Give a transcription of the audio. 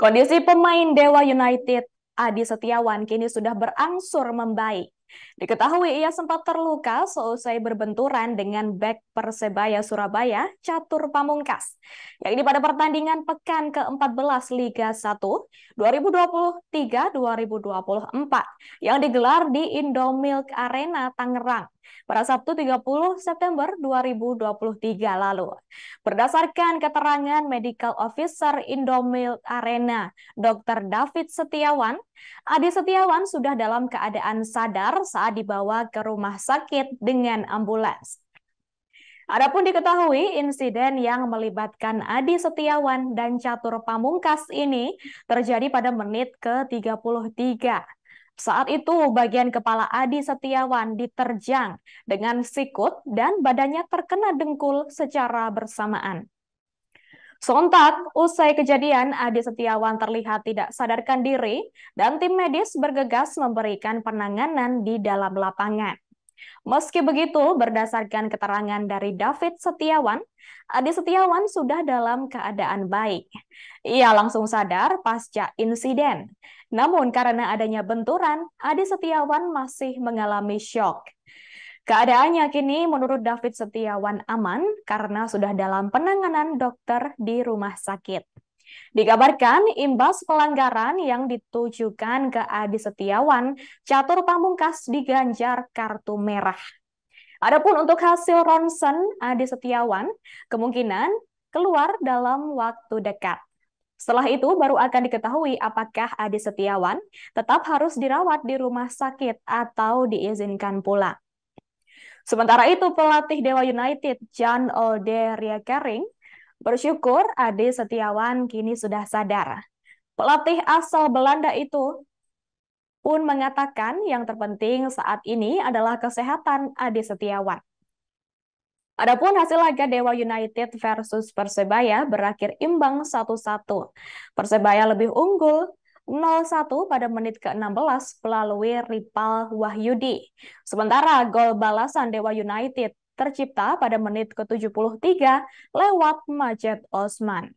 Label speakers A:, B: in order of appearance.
A: Kondisi pemain Dewa United Adi Setiawan kini sudah berangsur membaik. Diketahui ia sempat terluka seusai berbenturan dengan bek Persebaya Surabaya, Catur Pamungkas, yakni pada pertandingan pekan ke-14 Liga 1 2023-2024 yang digelar di Indomilk Arena Tangerang pada Sabtu 30 September 2023 lalu. Berdasarkan keterangan Medical Officer Indomil Arena, Dr. David Setiawan, Adi Setiawan sudah dalam keadaan sadar saat dibawa ke rumah sakit dengan ambulans. Adapun diketahui insiden yang melibatkan Adi Setiawan dan Catur Pamungkas ini terjadi pada menit ke-33 saat itu bagian kepala Adi Setiawan diterjang dengan sikut dan badannya terkena dengkul secara bersamaan. Sontak, usai kejadian, Adi Setiawan terlihat tidak sadarkan diri dan tim medis bergegas memberikan penanganan di dalam lapangan. Meski begitu, berdasarkan keterangan dari David Setiawan, Adi Setiawan sudah dalam keadaan baik. Ia langsung sadar pasca insiden. Namun karena adanya benturan, Adi Setiawan masih mengalami shock. Keadaannya kini menurut David Setiawan aman karena sudah dalam penanganan dokter di rumah sakit. Dikabarkan imbas pelanggaran yang ditujukan ke Adi Setiawan, catur pamungkas diganjar kartu merah. Adapun untuk hasil ronsen Adi Setiawan, kemungkinan keluar dalam waktu dekat. Setelah itu baru akan diketahui apakah Ade Setiawan tetap harus dirawat di rumah sakit atau diizinkan pulang. Sementara itu pelatih Dewa United John Ode Riakering bersyukur Ade Setiawan kini sudah sadar. Pelatih asal Belanda itu pun mengatakan yang terpenting saat ini adalah kesehatan Ade Setiawan. Adapun hasil laga Dewa United versus Persebaya berakhir imbang 1-1. Persebaya lebih unggul 0-1 pada menit ke-16 melalui Ripal Wahyudi. Sementara gol balasan Dewa United tercipta pada menit ke-73 lewat Majed Osman.